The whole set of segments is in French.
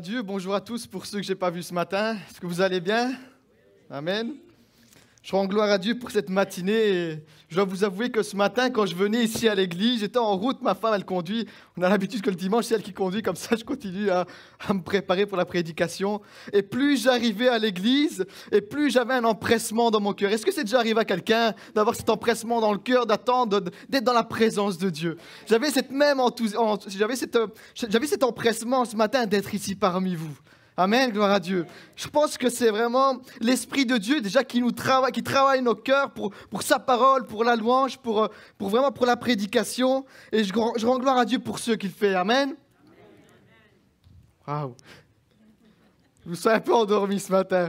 Dieu, bonjour à tous pour ceux que je n'ai pas vus ce matin. Est-ce que vous allez bien Amen. Je rends gloire à Dieu pour cette matinée. je dois vous avouer que ce matin, quand je venais ici à l'église, j'étais en route, ma femme, elle conduit. On a l'habitude que le dimanche, c'est elle qui conduit, comme ça je continue à, me préparer pour la prédication. Et plus j'arrivais à l'église, et plus j'avais un empressement dans mon cœur. Est-ce que c'est déjà arrivé à quelqu'un d'avoir cet empressement dans le cœur, d'attendre, d'être dans la présence de Dieu J'avais cette même j'avais cet empressement ce matin d'être ici parmi vous. Amen, gloire à Dieu. Je pense que c'est vraiment l'Esprit de Dieu déjà qui nous travaille, qui travaille nos cœurs pour, pour sa parole, pour la louange, pour, euh, pour vraiment pour la prédication. Et je, rends gloire à Dieu pour ce qu'il fait. Amen. Waouh. Vous vous un peu endormi ce matin.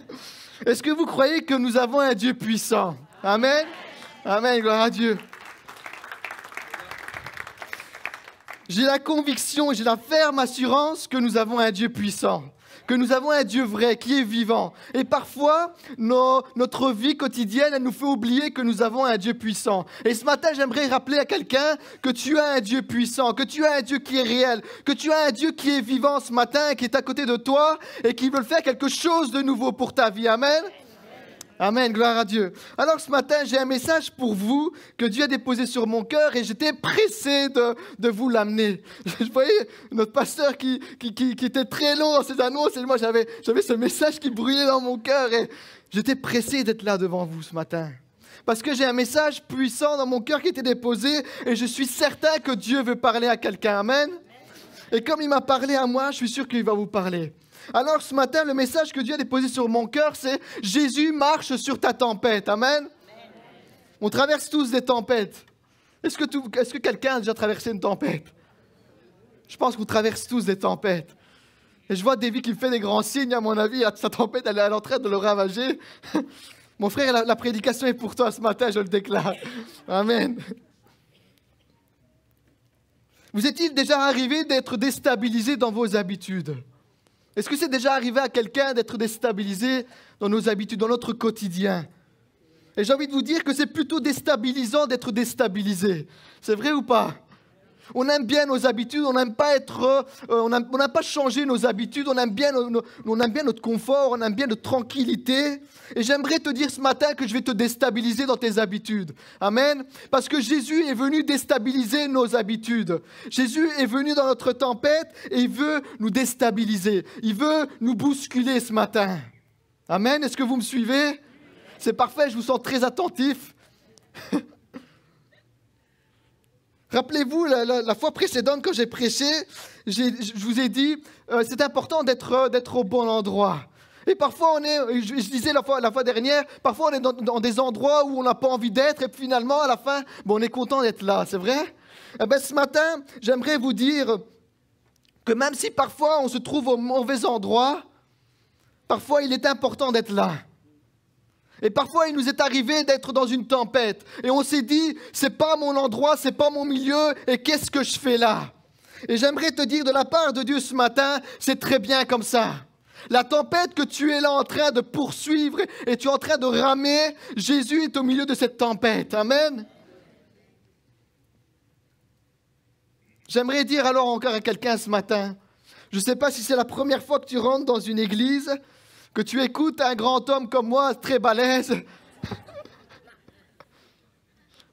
Est-ce que vous croyez que nous avons un Dieu puissant Amen. Amen, gloire à Dieu. J'ai la conviction j'ai la ferme assurance que nous avons un Dieu puissant, que nous avons un Dieu vrai, qui est vivant. Et parfois, notre vie quotidienne, elle nous fait oublier que nous avons un Dieu puissant. Et ce matin, j'aimerais rappeler à quelqu'un que tu as un Dieu puissant, que tu as un Dieu qui est réel, que tu as un Dieu qui est vivant ce matin, qui est à côté de toi et qui veut faire quelque chose de nouveau pour ta vie. Amen. Amen, gloire à Dieu. Alors ce matin, j'ai un message pour vous que Dieu a déposé sur mon cœur et j'étais pressé de, vous l'amener. Vous voyez, notre pasteur qui, était très long dans ses annonces et moi j'avais, j'avais ce message qui brûlait dans mon cœur et j'étais pressé d'être là devant vous ce matin. Parce que j'ai un message puissant dans mon cœur qui était déposé et je suis certain que Dieu veut parler à quelqu'un. Amen. Et comme il m'a parlé à moi, je suis sûr qu'il va vous parler. Alors ce matin, le message que Dieu a déposé sur mon cœur, c'est Jésus marche sur ta tempête. Amen. On traverse tous des tempêtes. Est-ce que, que quelqu'un a déjà traversé une tempête Je pense qu'on traverse tous des tempêtes. Et je vois David qui fait des grands signes, à mon avis, ah, sa tempête, elle est à train de le ravager. Mon frère, la, la, prédication est pour toi ce matin, je le déclare. Amen. Vous est-il déjà arrivé d'être déstabilisé dans vos habitudes est-ce que c'est déjà arrivé à quelqu'un d'être déstabilisé dans nos habitudes, dans notre quotidien Et j'ai envie de vous dire que c'est plutôt déstabilisant d'être déstabilisé. C'est vrai ou pas on aime bien nos habitudes, on n'aime pas être, euh, euh, on n'a pas changé nos habitudes, on aime, bien on aime bien notre confort, on aime bien notre tranquillité. Et j'aimerais te dire ce matin que je vais te déstabiliser dans tes habitudes. Amen. Parce que Jésus est venu déstabiliser nos habitudes. Jésus est venu dans notre tempête et il veut nous déstabiliser. Il veut nous bousculer ce matin. Amen. Est-ce que vous me suivez C'est parfait, je vous sens très attentif. Rappelez-vous, la, fois précédente, que j'ai prêché, je vous ai dit, euh, c'est important d'être euh, d'être au bon endroit. Et parfois, on est, je, disais la fois, la fois dernière, parfois on est dans, des endroits où on n'a pas envie d'être, et finalement, à la fin, bon, on est content d'être là, c'est vrai eh ben, Ce matin, j'aimerais vous dire que même si parfois on se trouve au mauvais endroit, parfois il est important d'être là. Et parfois, il nous est arrivé d'être dans une tempête. Et on s'est dit, c'est pas mon endroit, c'est pas mon milieu, et qu'est-ce que je fais là Et j'aimerais te dire de la part de Dieu ce matin, c'est très bien comme ça. La tempête que tu es là en train de poursuivre et tu es en train de ramer, Jésus est au milieu de cette tempête. Amen. J'aimerais dire alors encore à quelqu'un ce matin, je ne sais pas si c'est la première fois que tu rentres dans une église, que tu écoutes un grand homme comme moi, très balèze.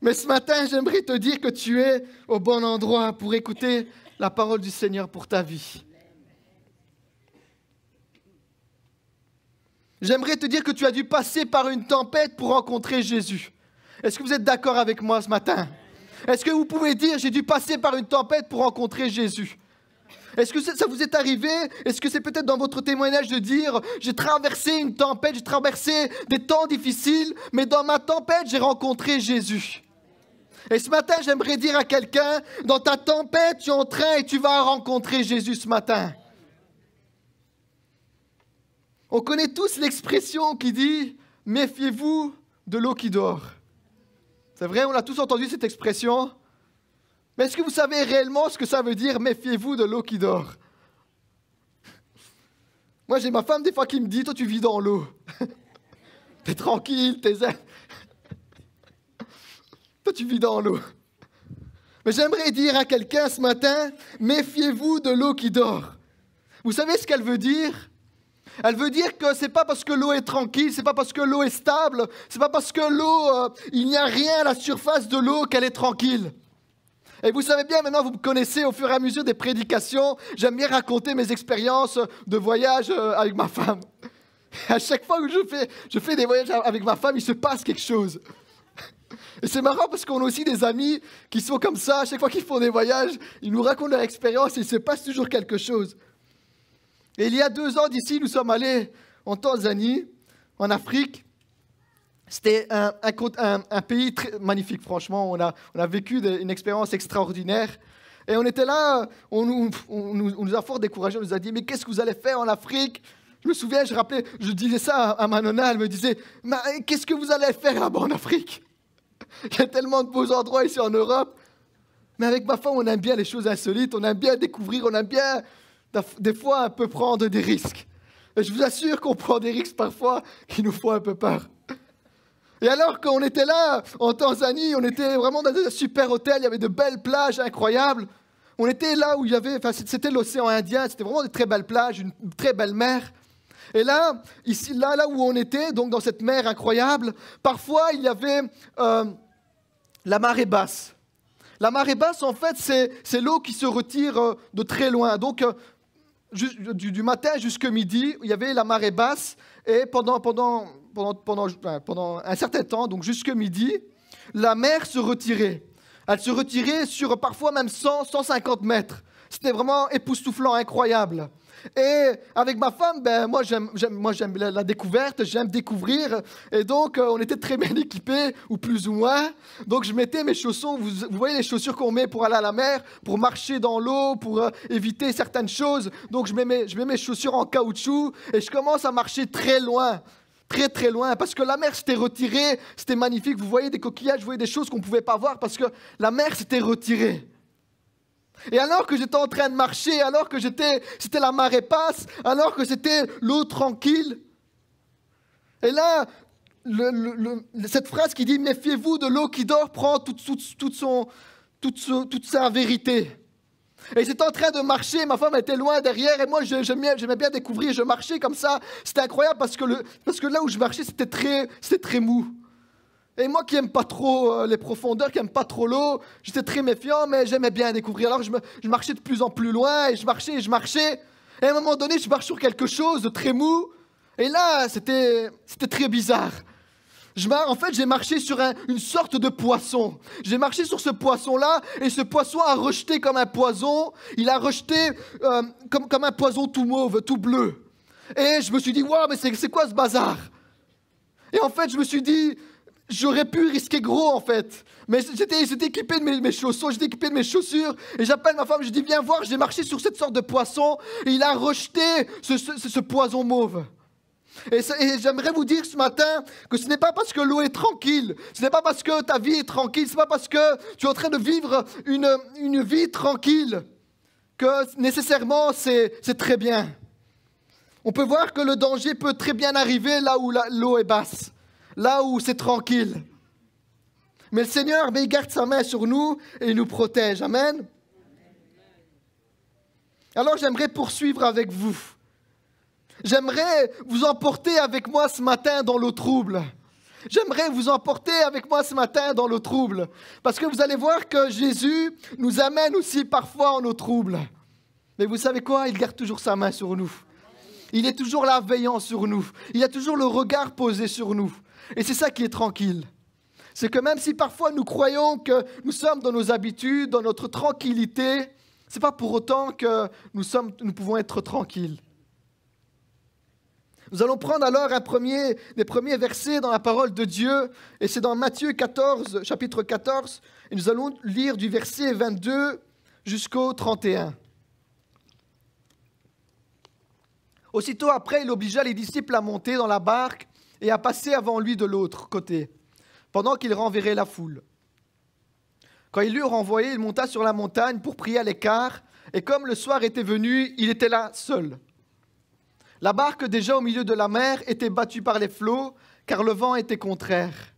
Mais ce matin, j'aimerais te dire que tu es au bon endroit pour écouter la parole du Seigneur pour ta vie. J'aimerais te dire que tu as dû passer par une tempête pour rencontrer Jésus. Est-ce que vous êtes d'accord avec moi ce matin Est-ce que vous pouvez dire j'ai dû passer par une tempête pour rencontrer Jésus est-ce que ça, vous est arrivé Est-ce que c'est peut-être dans votre témoignage de dire j'ai traversé une tempête, j'ai traversé des temps difficiles, mais dans ma tempête, j'ai rencontré Jésus et ce matin, j'aimerais dire à quelqu'un, dans ta tempête, tu es en train et tu vas rencontrer Jésus ce matin. On connaît tous l'expression qui dit Méfiez-vous de l'eau qui dort. C'est vrai, on a tous entendu cette expression. Mais est-ce que vous savez réellement ce que ça veut dire Méfiez-vous de l'eau qui dort. Moi, j'ai ma femme des fois qui me dit Toi, tu vis dans l'eau. t'es tranquille, t'es Toi, tu vis dans l'eau. Mais j'aimerais dire à quelqu'un ce matin Méfiez-vous de l'eau qui dort. Vous savez ce qu'elle veut dire elle veut dire que c'est pas parce que l'eau est tranquille, c'est pas parce que l'eau est stable, c'est pas parce que l'eau, euh, il n'y a rien à la surface de l'eau qu'elle est tranquille. Et vous savez bien, maintenant, vous me connaissez au fur et à mesure des prédications. J'aime bien raconter mes expériences de voyage euh, avec ma femme. À chaque fois que je fais, je fais des voyages avec ma femme, il se passe quelque chose. Et c'est marrant parce qu'on a aussi des amis qui sont comme ça. À chaque fois qu'ils font des voyages, ils nous racontent leur expérience et il se passe toujours quelque chose. Et il y a deux ans d'ici, nous sommes allés en Tanzanie, en Afrique. C'était un, pays très magnifique, franchement. On a, vécu une expérience extraordinaire. Et on était là, on, nous a fort découragés, on nous a dit, mais qu'est-ce que vous allez faire en Afrique Je me souviens, je rappelais, je disais ça à Manona, elle me disait, mais qu'est-ce que vous allez faire là-bas en Afrique Il y a tellement de beaux endroits ici en Europe. Mais avec ma femme, on aime bien les choses insolites, on aime bien découvrir, on aime bien des fois un peu prendre des risques. Et je vous assure qu'on prend des risques parfois qui nous font un peu peur. Et alors qu'on était là, en Tanzanie, on était vraiment dans un super hôtel, il y avait de belles plages incroyables. On était là où il y avait, enfin, c'était l'océan Indien, c'était vraiment de très belles plages, une très belle mer. Et là, ici, là, là où on était, donc dans cette mer incroyable, parfois il y avait euh, la marée basse. La marée basse, en fait, c'est l'eau qui se retire euh, de très loin. Donc, euh, du, matin jusqu'au midi, il y avait la marée basse, et pendant, pendant pendant, pendant, un certain temps, donc jusque midi, la mer se retirait. Elle se retirait sur parfois même 100, 150 mètres. C'était vraiment époustouflant, incroyable. Et avec ma femme, ben, moi j'aime, la, découverte, j'aime découvrir. Et donc euh, on était très bien équipés, ou plus ou moins. Donc je mettais mes chaussons, vous, voyez les chaussures qu'on met pour aller à la mer, pour marcher dans l'eau, pour euh, éviter certaines choses. Donc je mets, je mets mes chaussures en caoutchouc et je commence à marcher très loin très très loin parce que la mer s'était retirée, c'était magnifique. Vous voyez des coquillages, vous voyez des choses qu'on ne pouvait pas voir parce que la mer s'était retirée. Et alors que j'étais en train de marcher, alors que j'étais, c'était la marée passe, alors que c'était l'eau tranquille. Et là, cette phrase qui dit Méfiez-vous de l'eau qui dort prend toute, toute, toute, son, toute, toute sa vérité. Et j'étais en train de marcher, ma femme était loin derrière, et moi j'aimais bien découvrir, je marchais comme ça. C'était incroyable parce que, là où je marchais, c'était très, mou. Et moi qui aime pas trop euh, les profondeurs, qui aime pas trop l'eau, j'étais très méfiant, mais j'aimais bien découvrir. Alors je, je, marchais de plus en plus loin, et je marchais, et je marchais. Et à un moment donné, je marche sur quelque chose de très mou. Et là, c'était très bizarre. En fait, j'ai marché sur une sorte de poisson. J'ai marché sur ce poisson-là et ce poisson a rejeté comme un poison. Il a rejeté euh, comme, un poison tout mauve, tout bleu. Et je me suis dit, waouh, mais c'est quoi ce bazar Et en fait, je me suis dit, j'aurais pu risquer gros en fait. Mais j'étais, équipé de mes, mes chaussons, j'étais équipé de mes chaussures. Et j'appelle ma femme, je dis viens voir, j'ai marché sur cette sorte de poisson. Et il a rejeté ce poison mauve. Et, j'aimerais vous dire ce matin que ce n'est pas parce que l'eau est tranquille, ce n'est pas parce que ta vie est tranquille, ce n'est pas parce que tu es en train de vivre une, vie tranquille que nécessairement c'est très bien. On peut voir que le danger peut très bien arriver là où l'eau est basse, là où c'est tranquille. Mais le Seigneur, il garde sa main sur nous et il nous protège. Amen. Alors j'aimerais poursuivre avec vous J'aimerais vous emporter avec moi ce matin dans le trouble. J'aimerais vous emporter avec moi ce matin dans le trouble. Parce que vous allez voir que Jésus nous amène aussi parfois en nos troubles. Mais vous savez quoi Il garde toujours sa main sur nous. Il est toujours là veillant sur nous. Il a toujours le regard posé sur nous. Et c'est ça qui est tranquille. C'est que même si parfois nous croyons que nous sommes dans nos habitudes, dans notre tranquillité, ce n'est pas pour autant que nous pouvons être tranquilles. Nous allons prendre alors un premier, des premiers versets dans la parole de Dieu, et c'est dans Matthieu 14, chapitre 14, et nous allons lire du verset 22 jusqu'au 31. Aussitôt après, il obligea les disciples à monter dans la barque et à passer avant lui de l'autre côté, pendant qu'il renverrait la foule. Quand il l'eurent renvoyé, il monta sur la montagne pour prier à l'écart, et comme le soir était venu, il était là seul. La barque déjà au milieu de la mer était battue par les flots, car le vent était contraire.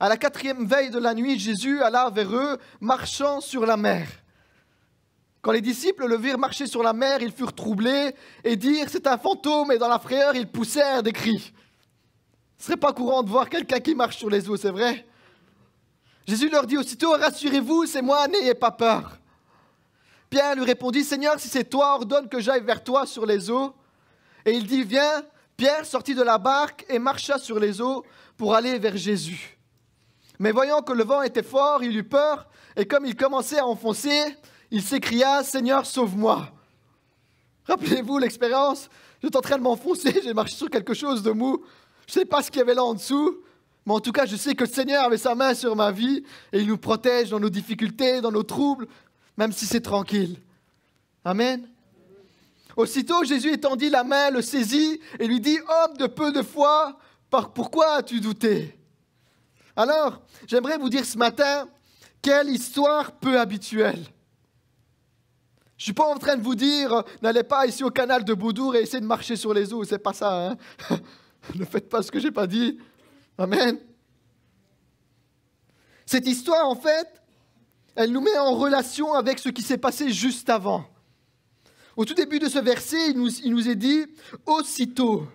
À la quatrième veille de la nuit, Jésus alla vers eux, marchant sur la mer. Quand les disciples le virent marcher sur la mer, ils furent troublés et dirent C'est un fantôme, et dans la frayeur, ils poussèrent des cris. Ce serait pas courant de voir quelqu'un qui marche sur les eaux, c'est vrai Jésus leur dit aussitôt Rassurez-vous, c'est moi, n'ayez pas peur. Pierre lui répondit Seigneur, si c'est toi, ordonne que j'aille vers toi sur les eaux. Et il dit, viens, Pierre sortit de la barque et marcha sur les eaux pour aller vers Jésus. Mais voyant que le vent était fort, il eut peur, et comme il commençait à enfoncer, il s'écria, Seigneur, sauve-moi. Rappelez-vous l'expérience, j'étais en train de m'enfoncer, j'ai marché sur quelque chose de mou, je ne sais pas ce qu'il y avait là en dessous, mais en tout cas, je sais que le Seigneur avait sa main sur ma vie et il nous protège dans nos difficultés, dans nos troubles, même si c'est tranquille. Amen. Aussitôt, Jésus étendit la main, le saisit et lui dit, homme de peu de foi, pourquoi as-tu douté Alors, j'aimerais vous dire ce matin, quelle histoire peu habituelle. Je ne suis pas en train de vous dire, n'allez pas ici au canal de Boudour et essayez de marcher sur les eaux, c'est pas ça. Hein. ne faites pas ce que j'ai pas dit. Amen. Cette histoire, en fait, elle nous met en relation avec ce qui s'est passé juste avant. Au tout début de ce verset, il nous, est dit aussitôt.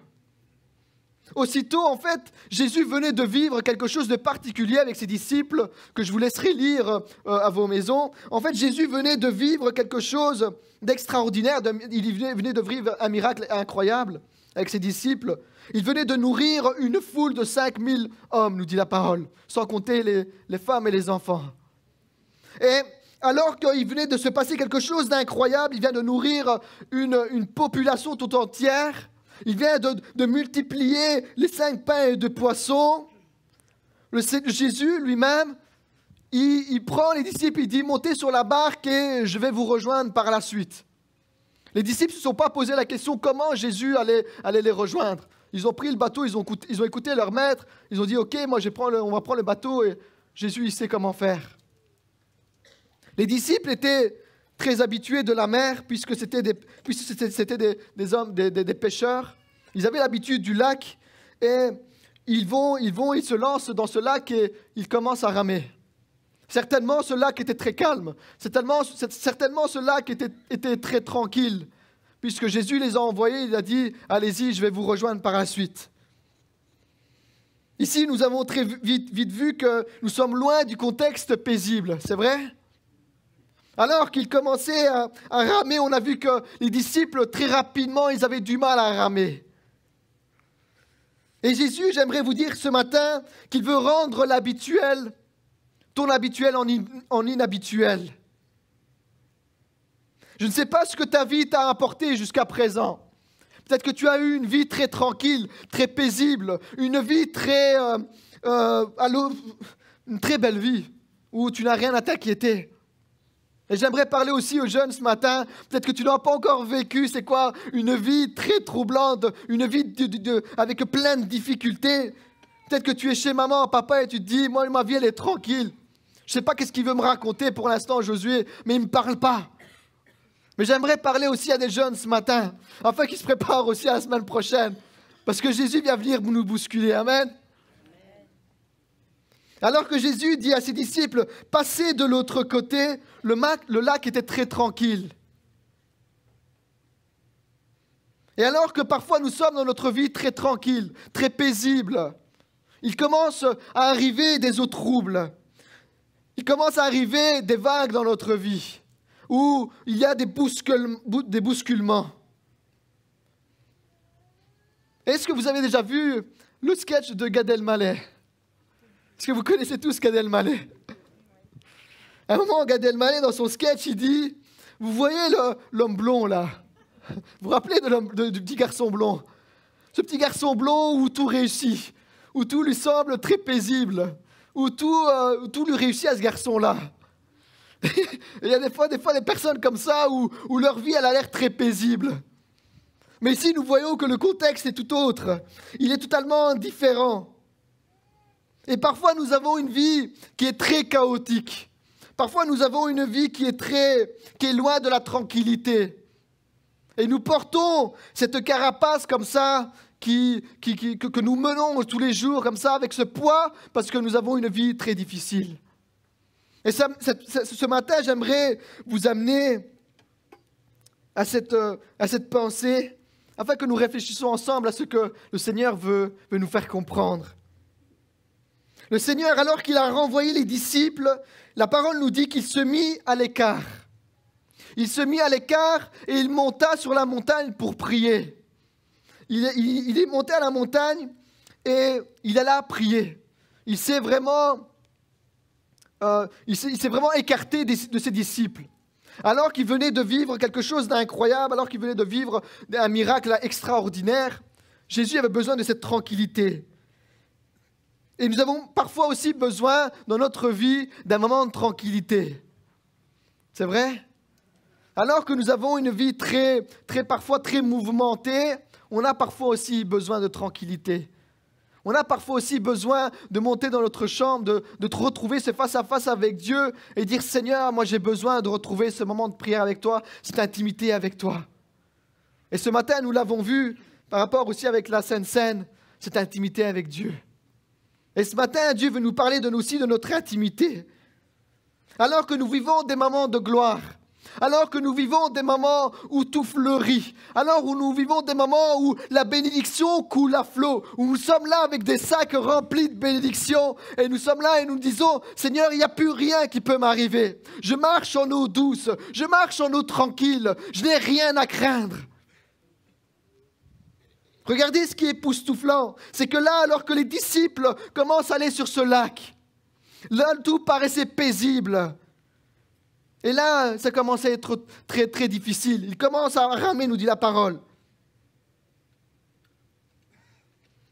Aussitôt, en fait, Jésus venait de vivre quelque chose de particulier avec ses disciples, que je vous laisserai lire euh, à vos maisons. En fait, Jésus venait de vivre quelque chose d'extraordinaire, il venait, de vivre un miracle incroyable avec ses disciples. Il venait de nourrir une foule de 5000 hommes, nous dit la parole, sans compter les, les femmes et les enfants. Et alors qu'il venait de se passer quelque chose d'incroyable. Il vient de nourrir une, population tout entière. Il vient de, multiplier les cinq pains et deux poissons. Jésus lui-même, il, prend les disciples, il dit montez sur la barque et je vais vous rejoindre par la suite. Les disciples ne se sont pas posé la question comment Jésus allait, les rejoindre. Ils ont pris le bateau, ils ont, écouté leur maître, ils ont dit ok, moi je prends on va prendre le bateau et Jésus il sait comment faire. Les disciples étaient très habitués de la mer, puisque c'était des, hommes, des, pêcheurs. Ils avaient l'habitude du lac, et ils vont, ils vont, ils se lancent dans ce lac et ils commencent à ramer. Certainement, ce lac était très calme. Certainement, ce lac était, très tranquille, puisque Jésus les a envoyés. Il a dit Allez-y, je vais vous rejoindre par la suite. Ici, nous avons très vite vu que nous sommes loin du contexte paisible, c'est vrai alors qu'ils commençait à, ramer, on a vu que les disciples, très rapidement, ils avaient du mal à ramer. Et Jésus, j'aimerais vous dire ce matin qu'il veut rendre l'habituel, ton habituel en, inhabituel. Je ne sais pas ce que ta vie t'a apporté jusqu'à présent. Peut-être que tu as eu une vie très tranquille, très paisible, une vie très... Euh, euh, une très belle vie, où tu n'as rien à t'inquiéter. Et j'aimerais parler aussi aux jeunes ce matin. Peut-être que tu n'as pas encore vécu, c'est quoi Une vie très troublante, une vie de, avec plein de difficultés. Peut-être que tu es chez maman, papa, et tu te dis, moi, ma vie, elle est tranquille. Je sais pas qu'est-ce qu'il veut me raconter pour l'instant, Josué, mais il me parle pas. Mais j'aimerais parler aussi à des jeunes ce matin, afin qu'ils se préparent aussi à la semaine prochaine. Parce que Jésus vient venir nous bousculer. Amen. Alors que Jésus dit à ses disciples, passez de l'autre côté, le, lac était très tranquille. Et alors que parfois nous sommes dans notre vie très tranquille, très paisible, il commence à arriver des eaux troubles. Il commence à arriver des vagues dans notre vie, où il y a des, des bousculements. Est-ce que vous avez déjà vu le sketch de Gad Elmaleh est-ce que vous connaissez tous Gad Elmaleh À un moment, Gad Elmaleh, dans son sketch, il dit Vous voyez l'homme blond là Vous vous rappelez du petit garçon blond Ce petit garçon blond où tout réussit, où tout lui semble très paisible, où tout, euh, lui réussit à ce garçon-là. il y a des fois, des personnes comme ça où, où leur vie elle a l'air très paisible. Mais ici, nous voyons que le contexte est tout autre. Il est totalement différent. Et parfois, nous avons une vie qui est très chaotique. Parfois, nous avons une vie qui est très, qui est loin de la tranquillité. Et nous portons cette carapace comme ça, qui, que nous menons tous les jours, comme ça, avec ce poids, parce que nous avons une vie très difficile. Et ce, matin, j'aimerais vous amener à cette, à cette pensée, afin que nous réfléchissions ensemble à ce que le Seigneur veut, veut nous faire comprendre. Le Seigneur, alors qu'il a renvoyé les disciples, la parole nous dit qu'il se mit à l'écart. Il se mit à l'écart et il monta sur la montagne pour prier. Il est, monté à la montagne et il alla prier. Il s'est vraiment, euh, il s'est vraiment écarté de ses disciples. Alors qu'il venait de vivre quelque chose d'incroyable, alors qu'il venait de vivre un miracle extraordinaire, Jésus avait besoin de cette tranquillité. Et nous avons parfois aussi besoin dans notre vie d'un moment de tranquillité. C'est vrai Alors que nous avons une vie très, très parfois très mouvementée, on a parfois aussi besoin de tranquillité. On a parfois aussi besoin de monter dans notre chambre, de, te retrouver, face à face avec Dieu et dire Seigneur, moi j'ai besoin de retrouver ce moment de prière avec toi, cette intimité avec toi. Et ce matin, nous l'avons vu par rapport aussi avec la Sainte Seine, cette intimité avec Dieu. Et ce matin, Dieu veut nous parler de nous aussi de notre intimité. Alors que nous vivons des moments de gloire, alors que nous vivons des moments où tout fleurit, alors où nous vivons des moments où la bénédiction coule à flot, où nous sommes là avec des sacs remplis de bénédictions, et nous sommes là et nous disons, Seigneur, il n'y a plus rien qui peut m'arriver. Je marche en eau douce, je marche en eau tranquille, je n'ai rien à craindre. Regardez ce qui est époustouflant, c'est que là, alors que les disciples commencent à aller sur ce lac, là, tout paraissait paisible. Et là, ça commence à être très, très difficile. Il commence à ramer, nous dit la parole.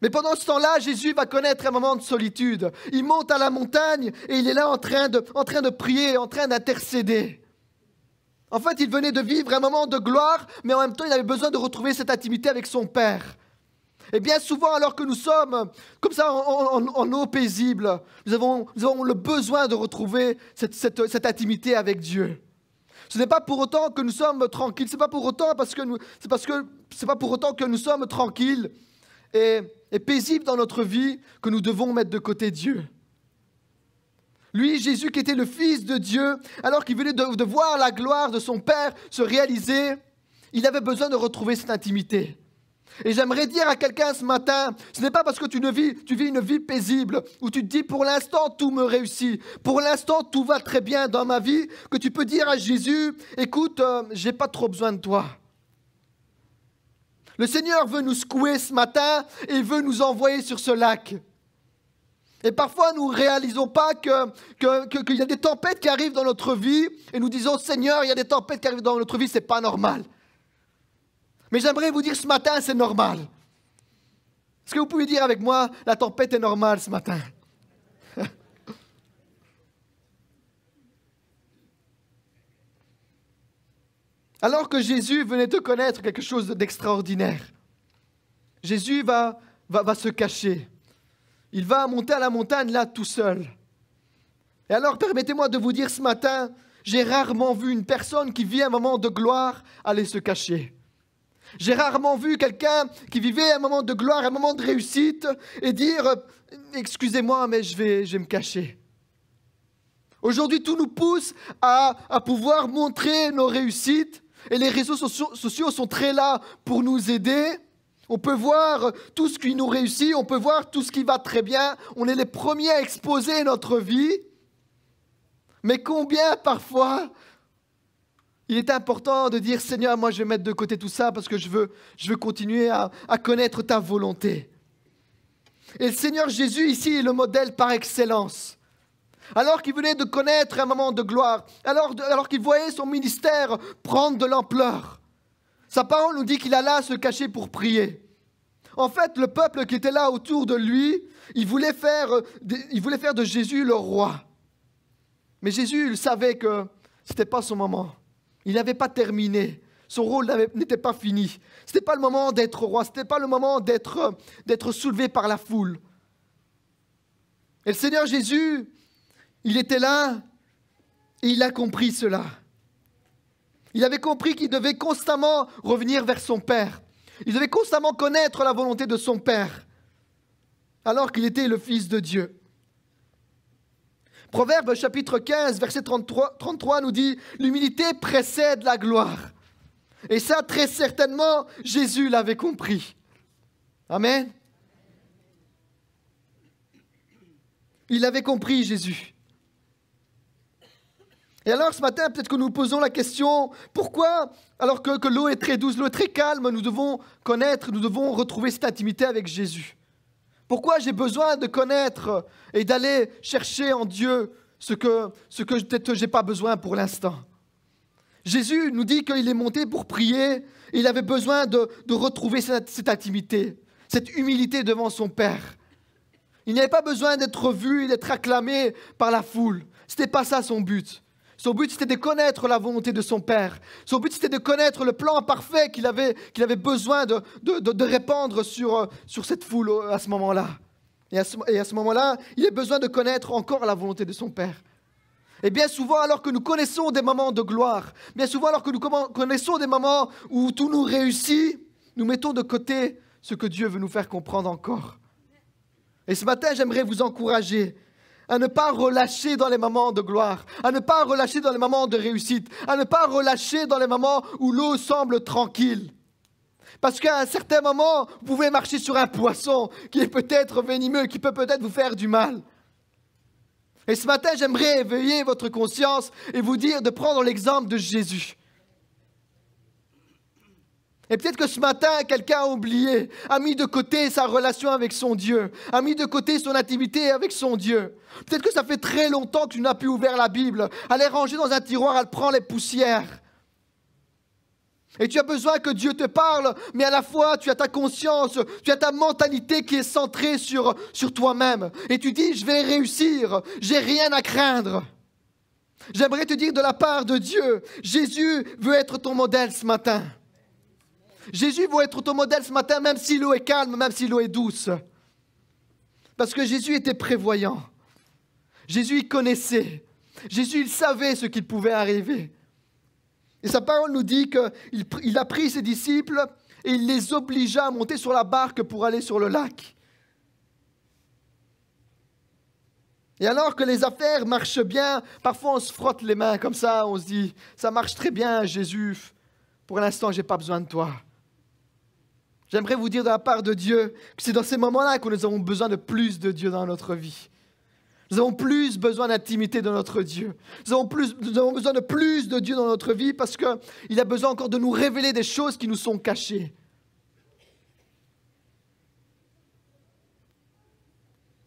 Mais pendant ce temps-là, Jésus va connaître un moment de solitude. Il monte à la montagne et il est là en train de, en train de prier, en train d'intercéder. En fait, il venait de vivre un moment de gloire, mais en même temps, il avait besoin de retrouver cette intimité avec son Père. Et eh bien souvent, alors que nous sommes comme ça en, eau paisible, nous avons, le besoin de retrouver cette, intimité avec Dieu. Ce n'est pas pour autant que nous sommes tranquilles. C'est pas pour autant parce que nous, c'est parce que c'est pas pour autant que nous sommes tranquilles et, paisibles dans notre vie que nous devons mettre de côté Dieu. Lui, Jésus, qui était le Fils de Dieu, alors qu'il venait de voir la gloire de son Père se réaliser, il avait besoin de retrouver cette intimité. Et j'aimerais dire à quelqu'un ce matin, ce n'est pas parce que tu, vis, tu vis une vie paisible, où tu te dis pour l'instant tout me réussit, pour l'instant tout va très bien dans ma vie, que tu peux dire à Jésus, écoute, euh, je n'ai pas trop besoin de toi. Le Seigneur veut nous secouer ce matin et veut nous envoyer sur ce lac. Et parfois, nous ne réalisons pas qu'il y a des tempêtes qui arrivent dans notre vie et nous disons, Seigneur, il y a des tempêtes qui arrivent dans notre vie, ce n'est pas normal. Mais j'aimerais vous dire ce matin, c'est normal. Est-ce que vous pouvez dire avec moi, la tempête est normale ce matin Alors que Jésus venait de connaître quelque chose d'extraordinaire, Jésus va, va, va, se cacher. Il va monter à la montagne là tout seul. Et alors permettez-moi de vous dire ce matin, j'ai rarement vu une personne qui vit un moment de gloire aller se cacher. J'ai rarement vu quelqu'un qui vivait un moment de gloire, un moment de réussite, et dire euh, Excusez-moi, mais je vais, je vais me cacher. Aujourd'hui, tout nous pousse à, à, pouvoir montrer nos réussites, et les réseaux sociaux, sociaux sont très là pour nous aider. On peut voir tout ce qui nous réussit, on peut voir tout ce qui va très bien, on est les premiers à exposer notre vie. Mais combien parfois il est important de dire, Seigneur, moi je vais mettre de côté tout ça parce que je veux, continuer à, connaître ta volonté. Et le Seigneur Jésus ici est le modèle par excellence. Alors qu'il venait de connaître un moment de gloire, alors, qu'il voyait son ministère prendre de l'ampleur, sa parole nous dit qu'il alla se cacher pour prier. En fait, le peuple qui était là autour de lui, il voulait faire, euh, il voulait faire de Jésus le roi. Mais Jésus, il savait que ce n'était pas son moment il n'avait pas terminé. Son rôle n'était pas fini. Ce n'était pas le moment d'être roi, ce n'était pas le moment d'être soulevé par la foule. Et le Seigneur Jésus, il était là et il a compris cela. Il avait compris qu'il devait constamment revenir vers son Père. Il devait constamment connaître la volonté de son Père, alors qu'il était le Fils de Dieu. Proverbe chapitre 15, verset 33, nous dit, l'humilité précède la gloire. Et ça, très certainement, Jésus l'avait compris. Amen. Il avait compris Jésus. Et alors ce matin, peut-être que nous posons la question, pourquoi, alors que, que l'eau est très douce, l'eau est très calme, nous devons connaître, nous devons retrouver cette intimité avec Jésus pourquoi j'ai besoin de connaître et d'aller chercher en Dieu ce que, ce que je n'ai pas besoin pour l'instant Jésus nous dit qu'il est monté pour prier. Et il avait besoin de, retrouver cette, intimité, cette humilité devant son Père. Il n'avait pas besoin d'être vu, d'être acclamé par la foule. Ce n'était pas ça son but. Son but, c'était de connaître la volonté de son Père. Son but, c'était de connaître le plan parfait qu'il avait, besoin de, répandre sur, euh, cette foule euh, à ce moment-là. Et à ce, et à ce moment-là, il a besoin de connaître encore la volonté de son Père. Et bien souvent, alors que nous connaissons des moments de gloire, bien souvent, alors que nous connaissons des moments où tout nous réussit, nous mettons de côté ce que Dieu veut nous faire comprendre encore. Et ce matin, j'aimerais vous encourager à ne pas relâcher dans les moments de gloire, à ne pas relâcher dans les moments de réussite, à ne pas relâcher dans les moments où l'eau semble tranquille. Parce qu'à un certain moment, vous pouvez marcher sur un poisson qui est peut-être venimeux, qui peut peut-être vous faire du mal. Et ce matin, j'aimerais éveiller votre conscience et vous dire de prendre l'exemple de Jésus. Et peut-être que ce matin, quelqu'un a oublié, a mis de côté sa relation avec son Dieu, a mis de côté son intimité avec son Dieu. Peut-être que ça fait très longtemps que tu n'as plus ouvert la Bible. Elle est rangée dans un tiroir, elle prend les poussières. Et tu as besoin que Dieu te parle, mais à la fois tu as ta conscience, tu as ta mentalité qui est centrée sur, sur toi-même. Et tu dis, je vais réussir, j'ai rien à craindre. J'aimerais te dire de la part de Dieu, Jésus veut être ton modèle ce matin. Jésus va être ton modèle ce matin, même si l'eau est calme, même si l'eau est douce. Parce que Jésus était prévoyant. Jésus connaissait. Jésus il savait ce qu'il pouvait arriver. Et sa parole nous dit qu'il a pris ses disciples et il les obligea à monter sur la barque pour aller sur le lac. Et alors que les affaires marchent bien, parfois on se frotte les mains comme ça, on se dit, ça marche très bien Jésus, pour l'instant je n'ai pas besoin de toi. J'aimerais vous dire de la part de Dieu que c'est dans ces moments-là que nous avons besoin de plus de Dieu dans notre vie. Nous avons plus besoin d'intimité de notre Dieu. Nous avons, plus, nous avons besoin de plus de Dieu dans notre vie parce qu'il a besoin encore de nous révéler des choses qui nous sont cachées.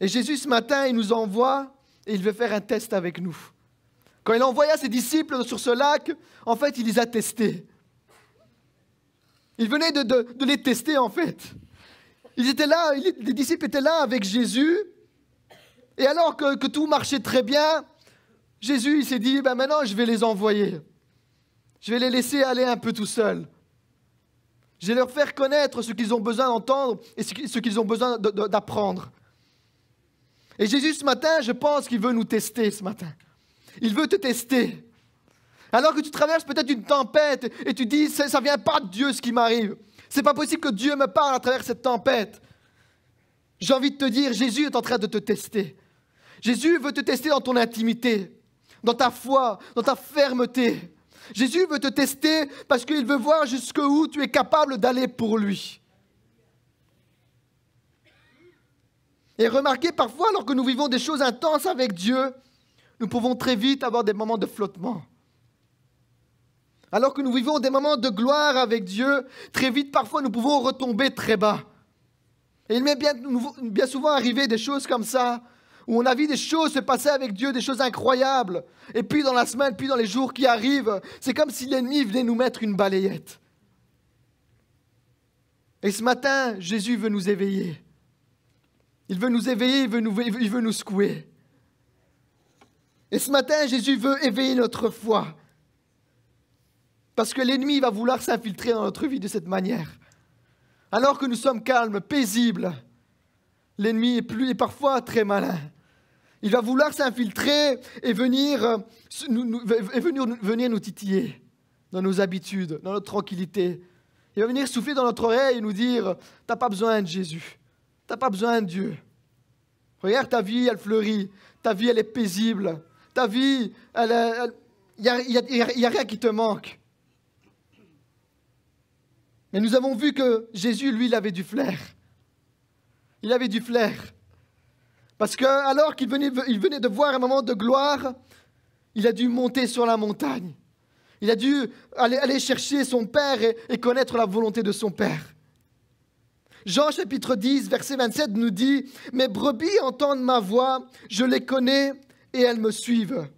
Et Jésus, ce matin, il nous envoie et il veut faire un test avec nous. Quand il envoya ses disciples sur ce lac, en fait, il les a testés. Il venait de, les tester en fait. Ils étaient là, les disciples étaient là avec Jésus. Et alors que, tout marchait très bien, Jésus il s'est dit, ben maintenant je vais les envoyer. Je vais les laisser aller un peu tout seuls. Je vais leur faire connaître ce qu'ils ont besoin d'entendre et ce qu'ils ont besoin d'apprendre. Et Jésus ce matin, je pense qu'il veut nous tester ce matin. Il veut te tester. Alors que tu traverses peut-être une tempête et tu dis, ça ne vient pas de Dieu ce qui m'arrive. C'est pas possible que Dieu me parle à travers cette tempête. J'ai envie de te dire, Jésus est en train de te tester. Jésus veut te tester dans ton intimité, dans ta foi, dans ta fermeté. Jésus veut te tester parce qu'il veut voir jusqu'où tu es capable d'aller pour lui. Et remarquez, parfois, alors que nous vivons des choses intenses avec Dieu, nous pouvons très vite avoir des moments de flottement. Alors que nous vivons des moments de gloire avec Dieu, très vite parfois nous pouvons retomber très bas. Et il m'est bien, souvent arrivé des choses comme ça, où on a vu des choses se passer avec Dieu, des choses incroyables. Et puis dans la semaine, puis dans les jours qui arrivent, c'est comme si l'ennemi venait nous mettre une balayette. Et ce matin, Jésus veut nous éveiller. Il veut nous éveiller, il veut nous, il veut nous secouer. Et ce matin, Jésus veut éveiller notre foi. Parce que l'ennemi va vouloir s'infiltrer dans notre vie de cette manière. Alors que nous sommes calmes, paisibles, l'ennemi est, parfois très malin. Il va vouloir s'infiltrer et venir, euh, nous, venir, venir nous titiller dans nos habitudes, dans notre tranquillité. Il va venir souffler dans notre oreille et nous dire, t'as pas besoin de Jésus, t'as pas besoin de Dieu. Regarde, ta vie, elle fleurit, ta vie, elle est paisible, ta vie, il n'y a, rien qui te manque. Mais nous avons vu que Jésus, lui, il avait du flair. Il avait du flair. Parce que alors qu'il venait, de voir un moment de gloire, il a dû monter sur la montagne. Il a dû aller, chercher son Père et, et connaître la volonté de son Père. Jean chapitre 10, verset 27 nous dit, Mes brebis entendent ma voix, je les connais et elles me suivent.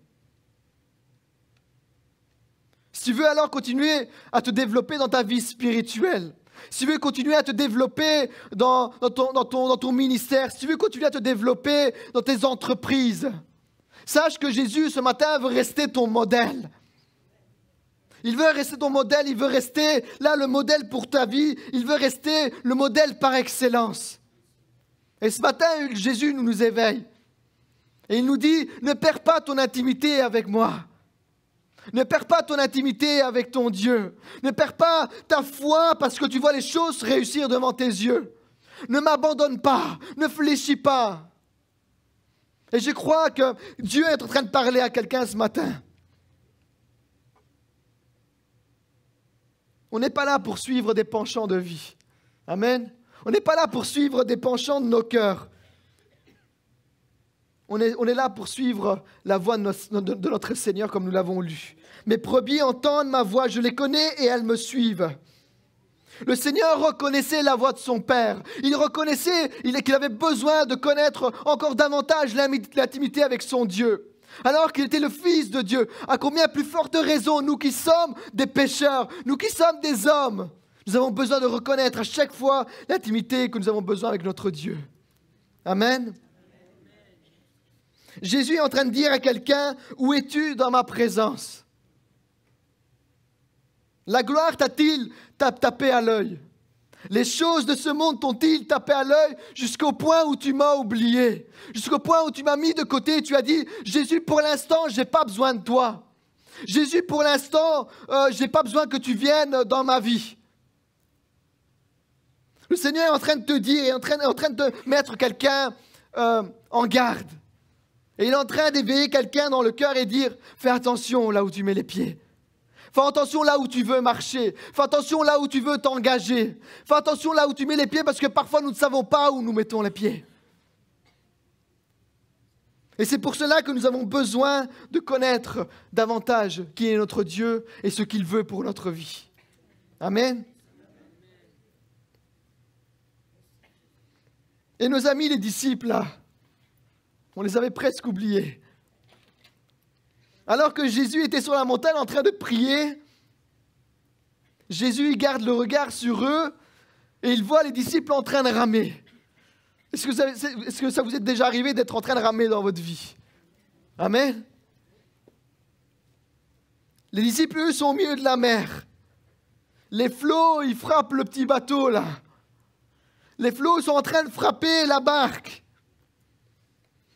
Si tu veux alors continuer à te développer dans ta vie spirituelle, si tu veux continuer à te développer dans, ton, ministère, si tu veux continuer à te développer dans tes entreprises, sache que Jésus ce matin veut rester ton modèle. Il veut rester ton modèle, il veut rester là le modèle pour ta vie, il veut rester le modèle par excellence. Et ce matin, Jésus nous, nous éveille. Et il nous dit, ne perds pas ton intimité avec moi. Ne perds pas ton intimité avec ton Dieu. Ne perds pas ta foi parce que tu vois les choses réussir devant tes yeux. Ne m'abandonne pas, ne fléchis pas. Et je crois que Dieu est en train de parler à quelqu'un ce matin. On n'est pas là pour suivre des penchants de vie. Amen. On n'est pas là pour suivre des penchants de nos cœurs on est, on est là pour suivre la voix de notre, Seigneur comme nous l'avons lu. Mes brebis entendent ma voix, je les connais et elles me suivent. Le Seigneur reconnaissait la voix de son Père. Il reconnaissait qu'il avait besoin de connaître encore davantage l'intimité avec son Dieu. Alors qu'il était le Fils de Dieu, à combien plus forte raison, nous qui sommes des pécheurs, nous qui sommes des hommes, nous avons besoin de reconnaître à chaque fois l'intimité que nous avons besoin avec notre Dieu. Amen. Jésus est en train de dire à quelqu'un, où es-tu dans ma présence La gloire t'a-t-il tapé à l'œil les choses de ce monde t'ont-ils tapé à l'œil jusqu'au point où tu m'as oublié, jusqu'au point où tu m'as mis de côté et tu as dit, Jésus, pour l'instant, je n'ai pas besoin de toi. Jésus, pour l'instant, euh, je n'ai pas besoin que tu viennes dans ma vie. Le Seigneur est en train de te dire, est en train, en train de mettre quelqu'un euh, en garde. Et il est en train d'éveiller quelqu'un dans le cœur et dire, fais attention là où tu mets les pieds. Fais attention là où tu veux marcher. Fais attention là où tu veux t'engager. Fais attention là où tu mets les pieds parce que parfois nous ne savons pas où nous mettons les pieds. Et c'est pour cela que nous avons besoin de connaître davantage qui est notre Dieu et ce qu'il veut pour notre vie. Amen. Et nos amis les disciples, là, on les avait presque oubliés. Alors que Jésus était sur la montagne en train de prier, Jésus garde le regard sur eux et il voit les disciples en train de ramer. Est-ce que, ça, est-ce que ça vous est déjà arrivé d'être en train de ramer dans votre vie Amen. Les disciples, eux, sont au milieu de la mer. Les flots, ils frappent le petit bateau là. Les flots sont en train de frapper la barque.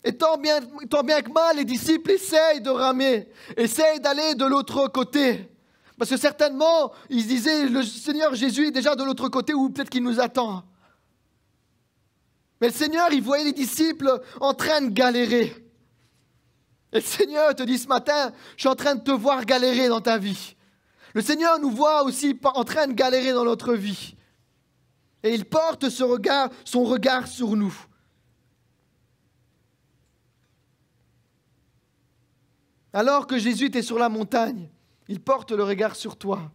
Et tant bien, que mal, les disciples essayent de ramer, essayent d'aller de l'autre côté. Parce que certainement, ils disaient, le Seigneur Jésus est déjà de l'autre côté, ou peut-être qu'il nous attend. Mais le Seigneur, il voyait les disciples en train de galérer. Et le Seigneur te dit ce matin, je suis en train de te voir galérer dans ta vie. Le Seigneur nous voit aussi en train de galérer dans notre vie. Et il porte son regard sur nous. Alors que Jésus était sur la montagne, il porte le regard sur toi.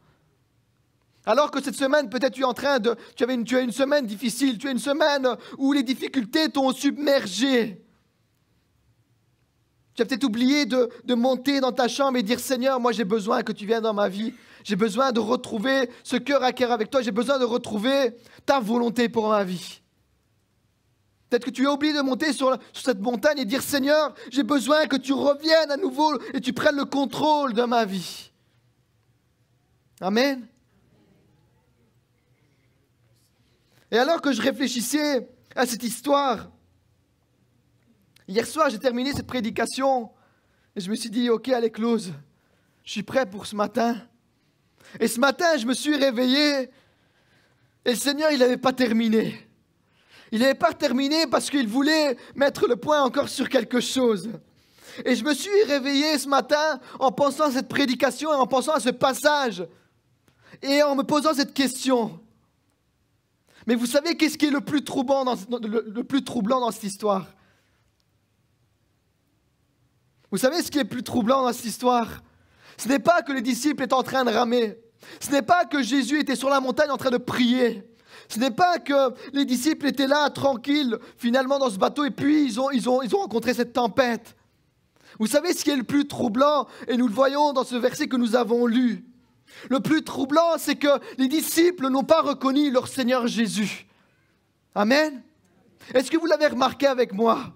Alors que cette semaine, peut-être tu es en train de. Tu, une, tu as une semaine difficile, tu as une semaine où les difficultés t'ont submergé. Tu as peut-être oublié de, de, monter dans ta chambre et dire Seigneur, moi j'ai besoin que tu viennes dans ma vie. J'ai besoin de retrouver ce cœur à cœur avec toi. J'ai besoin de retrouver ta volonté pour ma vie. Peut-être que tu as oublié de monter sur, cette montagne et dire Seigneur, j'ai besoin que tu reviennes à nouveau et tu prennes le contrôle de ma vie. Amen. Et alors que je réfléchissais à cette histoire, hier soir j'ai terminé cette prédication et je me suis dit, ok, elle est close. Je suis prêt pour ce matin. Et ce matin, je me suis réveillé et le Seigneur, il n'avait pas terminé. Il n'avait pas terminé parce qu'il voulait mettre le point encore sur quelque chose. Et je me suis réveillé ce matin en pensant à cette prédication et en pensant à ce passage et en me posant cette question. Mais vous savez qu'est-ce qui est le plus troublant dans, le plus troublant dans cette histoire Vous savez ce qui est le plus troublant dans cette histoire Ce n'est pas que les disciples étaient en train de ramer. Ce n'est pas que Jésus était sur la montagne en train de prier. Ce n'est pas que les disciples étaient là, tranquilles, finalement dans ce bateau, et puis ils ont, rencontré cette tempête. Vous savez ce qui est le plus troublant, et nous le voyons dans ce verset que nous avons lu. Le plus troublant, c'est que les disciples n'ont pas reconnu leur Seigneur Jésus. Amen. Est-ce que vous l'avez remarqué avec moi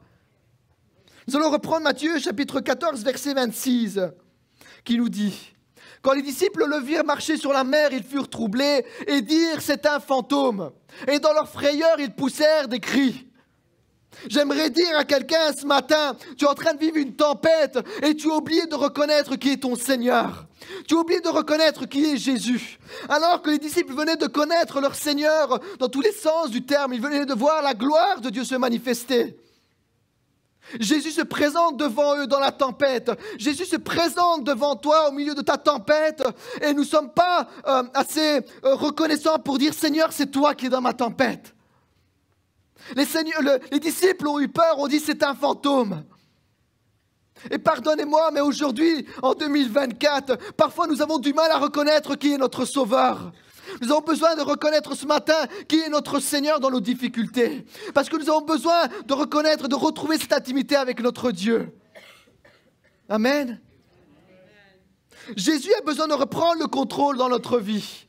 Nous allons reprendre Matthieu chapitre 14, verset 26, qui nous dit, quand les disciples le virent marcher sur la mer, ils furent troublés et dirent c'est un fantôme. Et dans leur frayeur, ils poussèrent des cris. J'aimerais dire à quelqu'un ce matin, tu es en train de vivre une tempête et tu oublies de reconnaître qui est ton Seigneur. Tu oublies de reconnaître qui est Jésus. Alors que les disciples venaient de connaître leur Seigneur dans tous les sens du terme, ils venaient de voir la gloire de Dieu se manifester. Jésus se présente devant eux dans la tempête. Jésus se présente devant toi au milieu de ta tempête. Et nous ne sommes pas euh, assez euh, reconnaissants pour dire Seigneur, c'est toi qui es dans ma tempête. Les, les disciples ont eu peur, ont dit c'est un fantôme. Et pardonnez-moi, mais aujourd'hui, en 2024, parfois nous avons du mal à reconnaître qui est notre Sauveur. Nous avons besoin de reconnaître ce matin qui est notre Seigneur dans nos difficultés. Parce que nous avons besoin de reconnaître, de retrouver cette intimité avec notre Dieu. Amen. Jésus a besoin de reprendre le contrôle dans notre vie.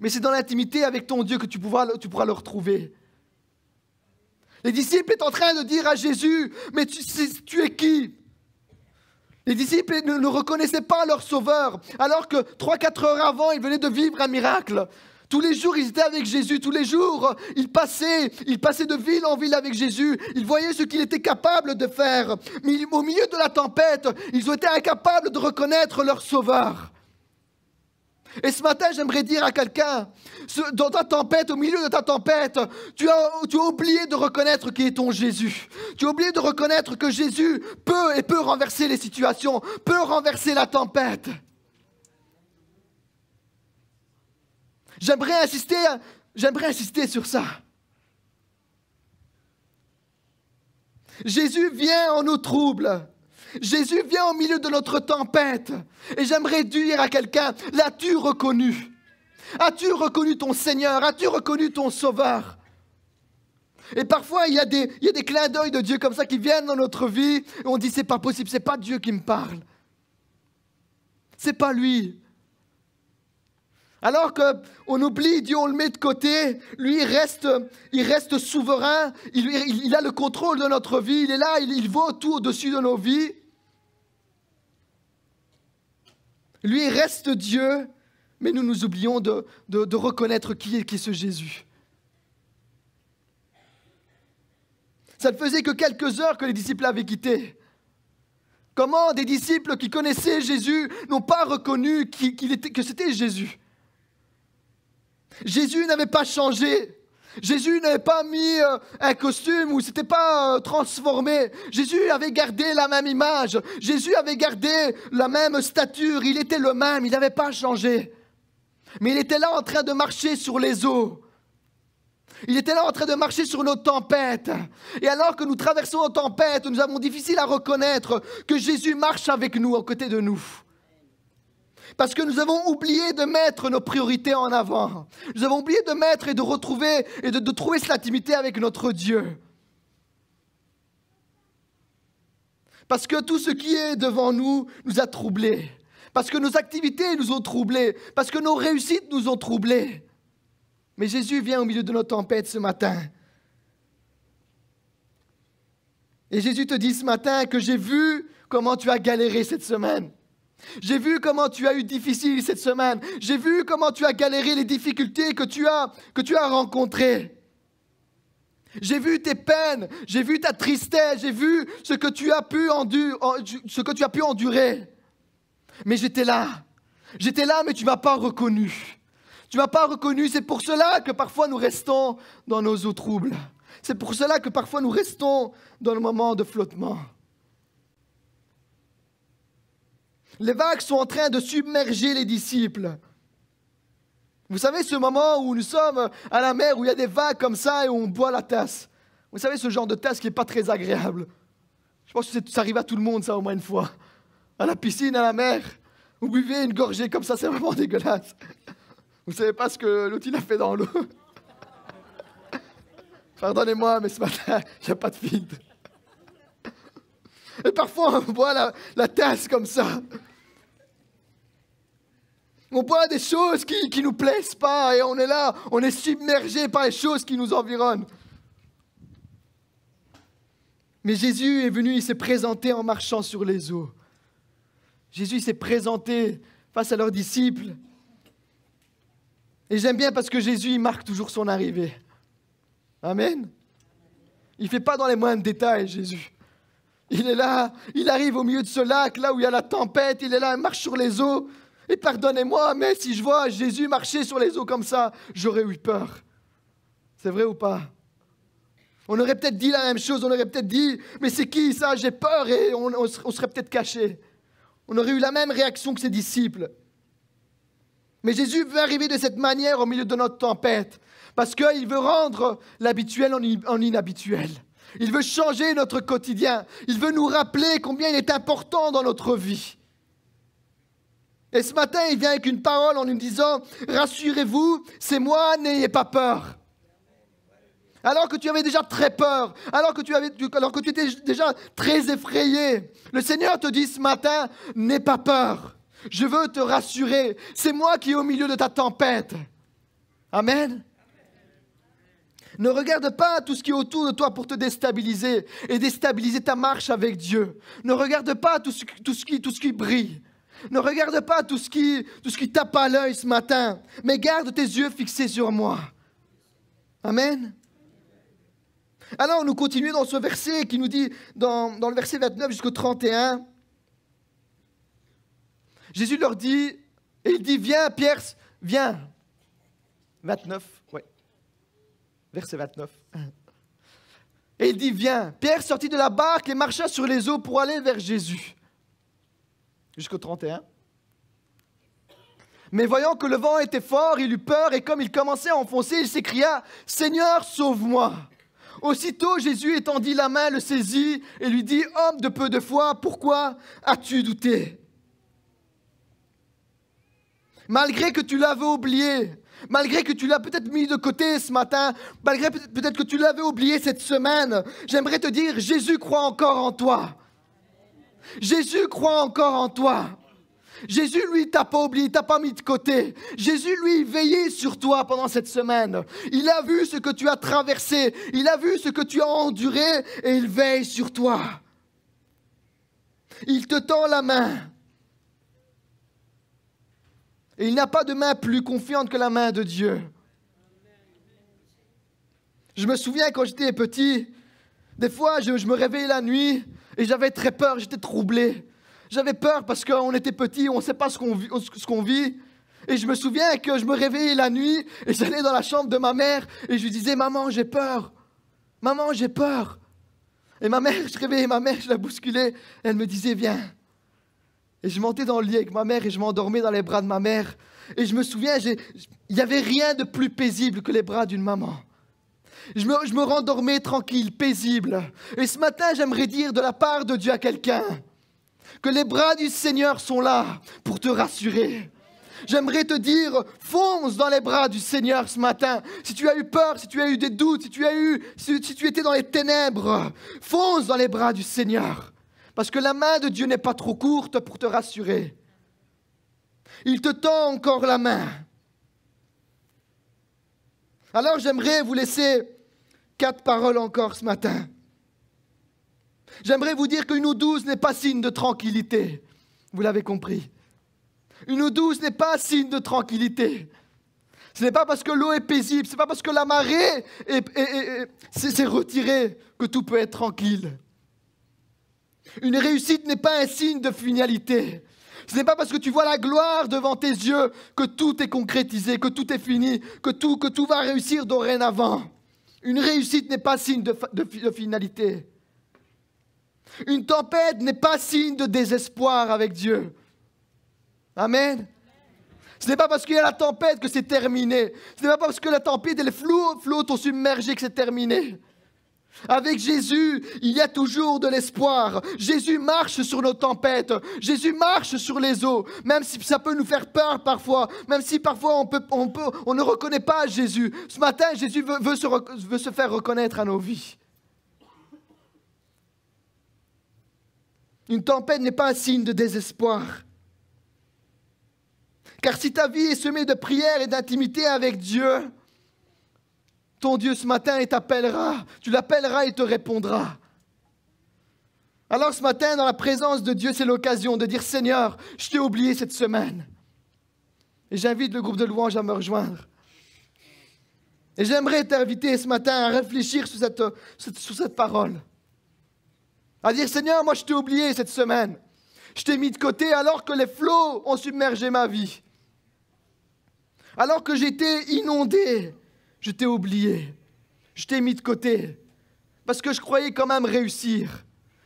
Mais c'est dans l'intimité avec ton Dieu que tu pourras, le retrouver. Les disciples sont en train de dire à Jésus, mais tu, tu es qui les disciples ne, reconnaissaient pas leur sauveur, alors que 3-4 heures avant, ils venaient de vivre un miracle. Tous les jours, ils étaient avec Jésus. Tous les jours, ils passaient, ils passaient de ville en ville avec Jésus. Ils voyaient ce qu'il était capable de faire. Mais au milieu de la tempête, ils étaient incapables de reconnaître leur sauveur. Et ce matin, j'aimerais dire à quelqu'un, dans ta tempête, au milieu de ta tempête, tu as, oublié de reconnaître qui est ton Jésus. Tu as oublié de reconnaître que Jésus peut et peut renverser les situations, peut renverser la tempête. J'aimerais insister, j'aimerais insister sur ça. Jésus vient en nos troubles. Jésus vient au milieu de notre tempête. Et j'aimerais dire à quelqu'un, l'as-tu reconnu As-tu reconnu ton Seigneur As-tu reconnu ton Sauveur et parfois, il y, a des, il clins d'œil de Dieu comme ça qui viennent dans notre vie. Et on dit, c'est pas possible, c'est pas Dieu qui me parle. C'est pas lui. Alors qu'on oublie Dieu, on le met de côté, lui reste, il reste souverain, il, a le contrôle de notre vie, il est là, il, il vaut tout au-dessus de nos vies. Lui reste Dieu, mais nous nous oublions de, reconnaître qui est, qui ce Jésus. Ça ne faisait que quelques heures que les disciples avaient quitté. Comment des disciples qui connaissaient Jésus n'ont pas reconnu qu'il était, que c'était Jésus Jésus n'avait pas changé. Jésus n'avait pas mis euh, un costume ou s'était pas euh, transformé. Jésus avait gardé la même image. Jésus avait gardé la même stature. Il était le même. Il n'avait pas changé. Mais il était là en train de marcher sur les eaux. Il était là en train de marcher sur nos tempêtes. Et alors que nous traversons nos tempêtes, nous avons difficile à reconnaître que Jésus marche avec nous, aux côtés de nous. Parce que nous avons oublié de mettre nos priorités en avant. Nous avons oublié de mettre et de retrouver et de, trouver cette intimité avec notre Dieu. Parce que tout ce qui est devant nous nous a troublés. Parce que nos activités nous ont troublés. Parce que nos réussites nous ont troublés. Mais Jésus vient au milieu de nos tempêtes ce matin. Et Jésus te dit ce matin que j'ai vu comment tu as galéré cette semaine. J'ai vu comment tu as eu difficile cette semaine. J'ai vu comment tu as galéré les difficultés que tu as, rencontrées. J'ai vu tes peines, j'ai vu ta tristesse, j'ai vu ce que tu as pu, ce que tu as pu endurer. Mais j'étais là. J'étais là, mais tu ne m'as pas reconnu. Tu ne m'as pas reconnu. C'est pour cela que parfois nous restons dans nos eaux troubles. C'est pour cela que parfois nous restons dans le moment de flottement. Les vagues sont en train de submerger les disciples. Vous savez, ce moment où nous sommes à la mer, où il y a des vagues comme ça et où on boit la tasse. Vous savez, ce genre de tasse qui n'est pas très agréable. Je pense que ça arrive à tout le monde, ça, au moins une fois. À la piscine, à la mer. Vous buvez une gorgée comme ça, c'est vraiment dégueulasse. Vous savez pas ce que l'outil a fait dans l'eau. Pardonnez-moi, mais ce matin, j'ai pas de filtre. Et parfois, on boit la tasse comme ça. On voit des choses qui ne nous plaisent pas et on est là, on est submergé par les choses qui nous environnent. Mais Jésus est venu, il s'est présenté en marchant sur les eaux. Jésus s'est présenté face à leurs disciples. Et j'aime bien parce que Jésus, il marque toujours son arrivée. Amen. Il ne fait pas dans les moindres détails, Jésus. Il est là, il arrive au milieu de ce lac, là où il y a la tempête, il est là, il marche sur les eaux. Et pardonnez-moi, mais si je vois Jésus marcher sur les eaux comme ça, j'aurais eu peur. C'est vrai ou pas On aurait peut-être dit la même chose, on aurait peut-être dit, mais c'est qui ça J'ai peur et on, serait peut-être caché. On aurait eu la même réaction que ses disciples. Mais Jésus veut arriver de cette manière au milieu de notre tempête, parce qu'il veut rendre l'habituel en inhabituel. Il veut changer notre quotidien. Il veut nous rappeler combien il est important dans notre vie. Et ce matin, il vient avec une parole en lui disant, rassurez-vous, c'est moi, n'ayez pas peur. Alors que tu avais déjà très peur, alors que, tu avais, alors que tu étais déjà très effrayé, le Seigneur te dit ce matin, n'aie pas peur. Je veux te rassurer. C'est moi qui est au milieu de ta tempête. Amen. Ne regarde pas tout ce qui est autour de toi pour te déstabiliser et déstabiliser ta marche avec Dieu. Ne regarde pas tout ce, qui, tout ce qui brille. Ne regarde pas tout ce qui, tout ce qui tape à l'œil ce matin, mais garde tes yeux fixés sur moi. Amen. Alors nous continuons dans ce verset qui nous dit, dans, dans le verset 29 jusqu'au 31, Jésus leur dit, et il dit, viens Pierre, viens. 29, oui. Verset 29. Et il dit, viens. Pierre sortit de la barque et marcha sur les eaux pour aller vers Jésus jusqu'au 31. Mais voyant que le vent était fort, il eut peur et comme il commençait à enfoncer, il s'écria, Seigneur, sauve-moi. Aussitôt Jésus étendit la main, le saisit et lui dit, Homme de peu de foi, pourquoi as-tu douté Malgré que tu l'avais oublié, malgré que tu l'as peut-être mis de côté ce matin, malgré peut-être que tu l'avais oublié cette semaine, j'aimerais te dire, Jésus croit encore en toi. Jésus croit encore en toi. Jésus, lui, t'a pas oublié, t'a pas mis de côté. Jésus, lui, veillait sur toi pendant cette semaine. Il a vu ce que tu as traversé, il a vu ce que tu as enduré et il veille sur toi. Il te tend la main. Et il n'a pas de main plus confiante que la main de Dieu. Je me souviens quand j'étais petit, des fois, je, me réveillais la nuit et j'avais très peur, j'étais troublé. J'avais peur parce qu'on était petit, on ne sait pas ce qu'on vit, ce qu'on vit. Et je me souviens que je me réveillais la nuit et j'allais dans la chambre de ma mère et je lui disais Maman, j'ai peur. Maman, j'ai peur. Et ma mère, je réveillais ma mère, je la bousculais. Elle me disait Viens. Et je montais dans le lit avec ma mère et je m'endormais dans les bras de ma mère. Et je me souviens, il n'y avait rien de plus paisible que les bras d'une maman. Je me, je me rendormais tranquille, paisible. Et ce matin, j'aimerais dire de la part de Dieu à quelqu'un que les bras du Seigneur sont là pour te rassurer. J'aimerais te dire, fonce dans les bras du Seigneur ce matin. Si tu as eu peur, si tu as eu des doutes, si tu as eu, si tu étais dans les ténèbres, fonce dans les bras du Seigneur. Parce que la main de Dieu n'est pas trop courte pour te rassurer. Il te tend encore la main. Alors j'aimerais vous laisser quatre paroles encore ce matin. J'aimerais vous dire qu'une eau douce n'est pas signe de tranquillité. Vous l'avez compris. Une eau douce n'est pas signe de tranquillité. Ce n'est pas parce que l'eau est paisible, ce n'est pas parce que la marée s'est retirée que tout peut être tranquille. Une réussite n'est pas un signe de finalité. Ce n'est pas parce que tu vois la gloire devant tes yeux que tout est concrétisé, que tout est fini, que tout, que tout va réussir dorénavant. Une réussite n'est pas signe de, finalité. Une tempête n'est pas signe de désespoir avec Dieu. Amen. Ce n'est pas parce qu'il y a la tempête que c'est terminé. Ce n'est pas parce que la tempête les les flots t'ont submergé que c'est terminé. Avec Jésus, il y a toujours de l'espoir. Jésus marche sur nos tempêtes. Jésus marche sur les eaux, même si ça peut nous faire peur parfois, même si parfois on, peut, on, ne reconnaît pas Jésus. Ce matin, Jésus veut, se, veut se faire reconnaître à nos vies. Une tempête n'est pas un signe de désespoir. Car si ta vie est semée de prières et d'intimité avec Dieu, ton Dieu ce matin, il t'appellera. Tu l'appelleras, il te répondra. Alors ce matin, dans la présence de Dieu, c'est l'occasion de dire, Seigneur, je t'ai oublié cette semaine. Et j'invite le groupe de louanges à me rejoindre. Et j'aimerais t'inviter ce matin à réfléchir sur sur cette parole. À dire, Seigneur, moi je t'ai oublié cette semaine. Je t'ai mis de côté alors que les flots ont submergé ma vie. Alors que j'étais inondé. Je t'ai oublié. Je t'ai mis de côté. Parce que je croyais quand même réussir.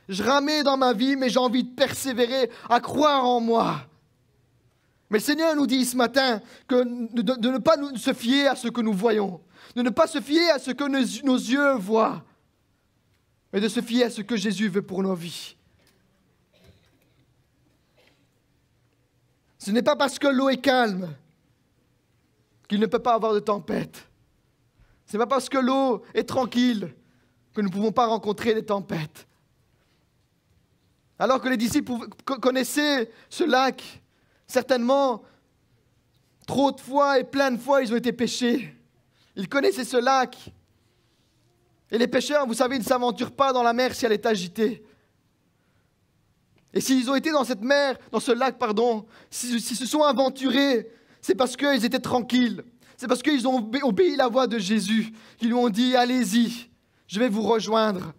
Je ramais dans ma vie, mais j'ai envie de persévérer, à croire en moi. Mais le Seigneur nous dit ce matin que de, ne pas se fier à ce que nous voyons, de ne pas se fier à ce que nos, nos yeux voient, mais de se fier à ce que Jésus veut pour nos vies. Ce n'est pas parce que l'eau est calme qu'il ne peut pas avoir de tempête. Ce n'est pas parce que l'eau est tranquille que nous ne pouvons pas rencontrer des tempêtes. Alors que les disciples connaissaient ce lac, certainement trop de fois et plein de fois ils ont été pêchés. Ils connaissaient ce lac. Et les pêcheurs, vous savez, ils ne s'aventurent pas dans la mer si elle est agitée. Et s'ils ont été dans cette mer, dans ce lac, pardon, s'ils se sont aventurés, c'est parce qu'ils étaient tranquilles c'est parce qu'ils ont obéi la voix de Jésus. qu'ils lui ont dit, allez-y, je vais vous rejoindre.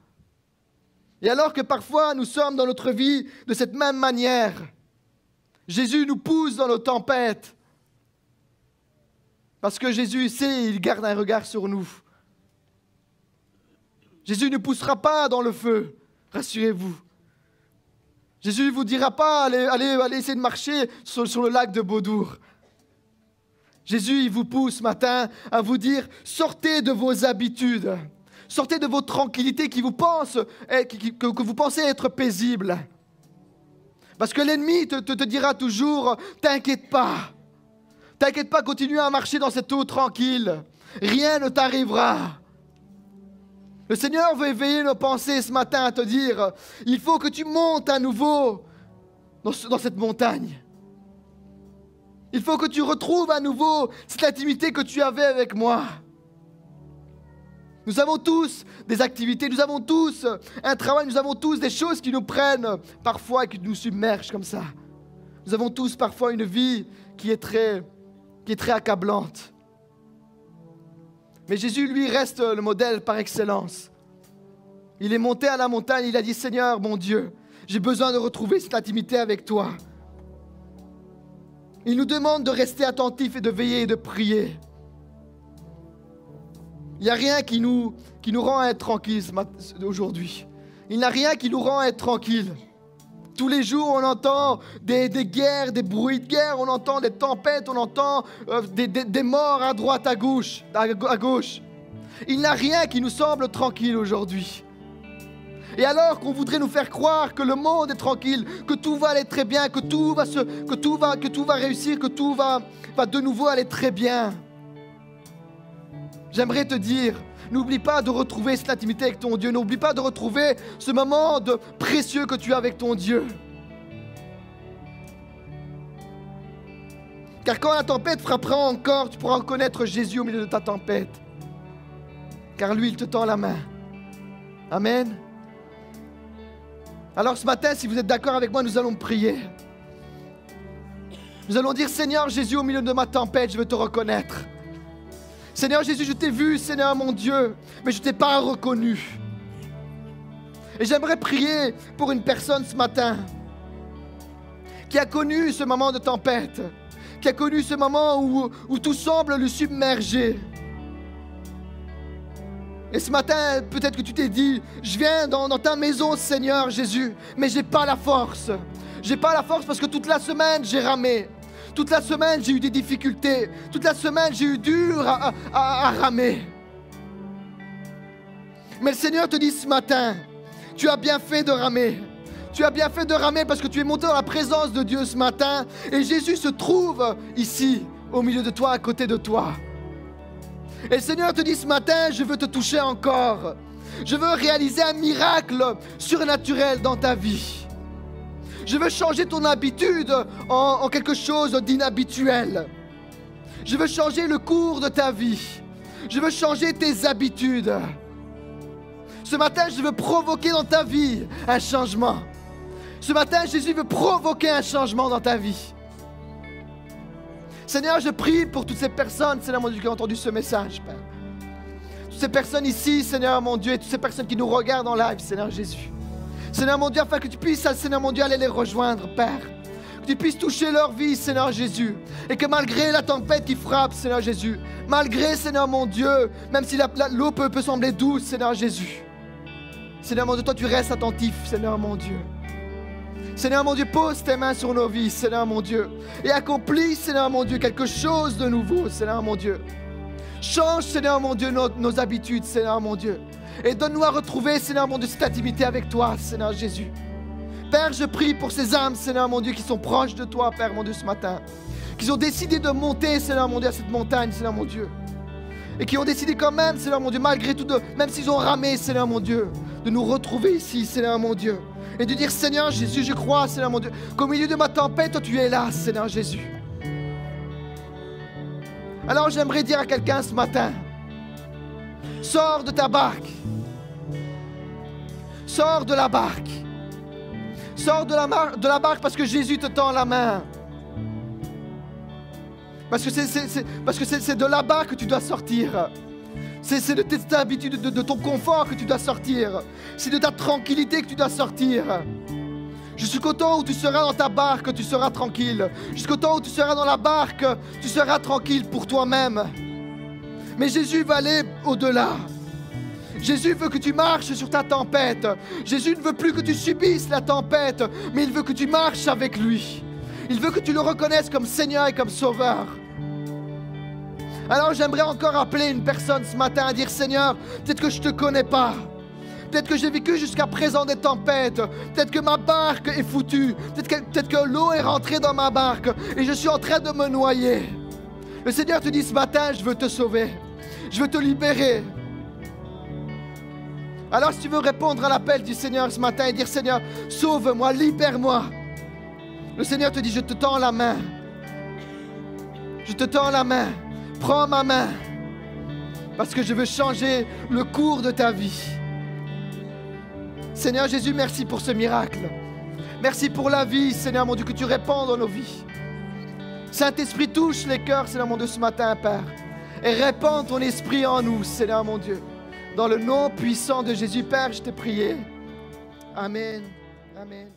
Et alors que parfois nous sommes dans notre vie de cette même manière, Jésus nous pousse dans nos tempêtes. Parce que Jésus sait, il garde un regard sur nous. Jésus ne poussera pas dans le feu, rassurez-vous. Jésus ne vous dira pas, allez, allez, essayer de marcher sur, le lac de Baudour. » Jésus, il vous pousse ce matin à vous dire, sortez de vos habitudes, sortez de votre tranquillité qui vous pense, eh, que vous pensez être paisible. Parce que l'ennemi te, dira toujours, t'inquiète pas, t'inquiète pas, continue à marcher dans cette eau tranquille, rien ne t'arrivera. Le Seigneur veut éveiller nos pensées ce matin à te dire, il faut que tu montes à nouveau dans cette montagne. Il faut que tu retrouves à nouveau cette intimité que tu avais avec moi. Nous avons tous des activités, nous avons tous un travail, nous avons tous des choses qui nous prennent parfois et qui nous submergent comme ça. Nous avons tous parfois une vie qui est très, qui est très accablante. Mais Jésus, lui, reste le modèle par excellence. Il est monté à la montagne, il a dit Seigneur, mon Dieu, j'ai besoin de retrouver cette intimité avec toi. Il nous demande de rester attentifs et de veiller et de prier. Il n'y a rien qui nous, qui nous rend être tranquille aujourd'hui. Il n'y a rien qui nous rend être tranquille. Tous les jours, on entend des, guerres, des bruits de guerre, on entend des tempêtes, on entend euh, des, morts à droite, à gauche, à gauche. Il n'y a rien qui nous semble tranquille aujourd'hui. Et alors qu'on voudrait nous faire croire que le monde est tranquille, que tout va aller très bien, que tout va, se, que tout va, que tout va réussir, que tout va, va de nouveau aller très bien, j'aimerais te dire, N'oublie pas de retrouver cette intimité avec ton Dieu. N'oublie pas de retrouver ce moment de précieux que tu as avec ton Dieu. Car quand la tempête frappera encore, tu pourras reconnaître Jésus au milieu de ta tempête. Car lui, il te tend la main. Amen. Alors ce matin, si vous êtes d'accord avec moi, nous allons prier. Nous allons dire, Seigneur Jésus, au milieu de ma tempête, je veux te reconnaître. Seigneur Jésus, je t'ai vu, Seigneur mon Dieu, mais je ne t'ai pas reconnu. Et j'aimerais prier pour une personne ce matin qui a connu ce moment de tempête, qui a connu ce moment où, où tout semble le submerger et ce matin, peut-être que tu t'es dit, je viens dans, ta maison, Seigneur Jésus, mais j'ai pas la force. J'ai pas la force parce que toute la semaine, j'ai ramé. Toute la semaine, j'ai eu des difficultés. Toute la semaine, j'ai eu dur à, à ramer. Mais le Seigneur te dit ce matin, tu as bien fait de ramer. Tu as bien fait de ramer parce que tu es monté dans la présence de Dieu ce matin et Jésus se trouve ici, au milieu de toi, à côté de toi. Et Seigneur te dit ce matin, je veux te toucher encore. Je veux réaliser un miracle surnaturel dans ta vie. Je veux changer ton habitude en, en quelque chose d'inhabituel. Je veux changer le cours de ta vie. Je veux changer tes habitudes. Ce matin, je veux provoquer dans ta vie un changement. Ce matin, Jésus veut provoquer un changement dans ta vie. Seigneur, je prie pour toutes ces personnes, Seigneur mon Dieu, qui ont entendu ce message, Père. Toutes ces personnes ici, Seigneur mon Dieu, et toutes ces personnes qui nous regardent en live, Seigneur Jésus. Seigneur mon Dieu, afin que tu puisses, Seigneur mon Dieu, aller les rejoindre, Père. Que tu puisses toucher leur vie, Seigneur Jésus. Et que malgré la tempête qui frappe, Seigneur Jésus, malgré, Seigneur mon Dieu, même si l'eau peut, peut sembler douce, Seigneur Jésus, Seigneur mon Dieu, toi tu restes attentif, Seigneur mon Dieu. Seigneur mon Dieu, pose tes mains sur nos vies, Seigneur mon Dieu, et accomplis, Seigneur mon Dieu, quelque chose de nouveau, Seigneur mon Dieu. Change, Seigneur mon Dieu, nos, habitudes, Seigneur mon Dieu. Et donne-nous à retrouver, Seigneur mon Dieu, cette intimité avec toi, Seigneur Jésus. Père, je prie pour ces âmes, Seigneur mon Dieu, qui sont proches de toi, Père mon Dieu, ce matin. Qui ont décidé de monter, Seigneur mon Dieu, à cette montagne, Seigneur mon Dieu. Et qui ont décidé quand même, Seigneur mon Dieu, malgré tout, de, même s'ils ont ramé, Seigneur mon Dieu, de nous retrouver ici, Seigneur mon Dieu et de dire Seigneur Jésus, je crois, Seigneur mon Dieu, qu'au milieu de ma tempête, tu es là, Seigneur Jésus. Alors j'aimerais dire à quelqu'un ce matin, sors de ta barque, sors de la barque, sors de la, de la barque parce que Jésus te tend la main. Parce que c'est de la barque que tu dois sortir. C'est de tes habitudes, de, de ton confort que tu dois sortir. C'est de ta tranquillité que tu dois sortir. Jusqu'au temps où tu seras dans ta barque, tu seras tranquille. Jusqu'au temps où tu seras dans la barque, tu seras tranquille pour toi-même. Mais Jésus va aller au-delà. Jésus veut que tu marches sur ta tempête. Jésus ne veut plus que tu subisses la tempête, mais il veut que tu marches avec lui. Il veut que tu le reconnaisses comme Seigneur et comme Sauveur. Alors j'aimerais encore appeler une personne ce matin à dire Seigneur, peut-être que je ne te connais pas. Peut-être que j'ai vécu jusqu'à présent des tempêtes. Peut-être que ma barque est foutue. Peut-être que, que l'eau est rentrée dans ma barque et je suis en train de me noyer. Le Seigneur te dit ce matin, je veux te sauver. Je veux te libérer. Alors si tu veux répondre à l'appel du Seigneur ce matin et dire Seigneur, sauve-moi, libère-moi. Le Seigneur te dit, je te tends la main. Je te tends la main. Prends ma main parce que je veux changer le cours de ta vie. Seigneur Jésus, merci pour ce miracle. Merci pour la vie, Seigneur mon Dieu, que tu répands dans nos vies. Saint-Esprit, touche les cœurs, Seigneur mon Dieu, ce matin, Père. Et répands ton esprit en nous, Seigneur mon Dieu. Dans le nom puissant de Jésus, Père, je t'ai prié. Amen. Amen.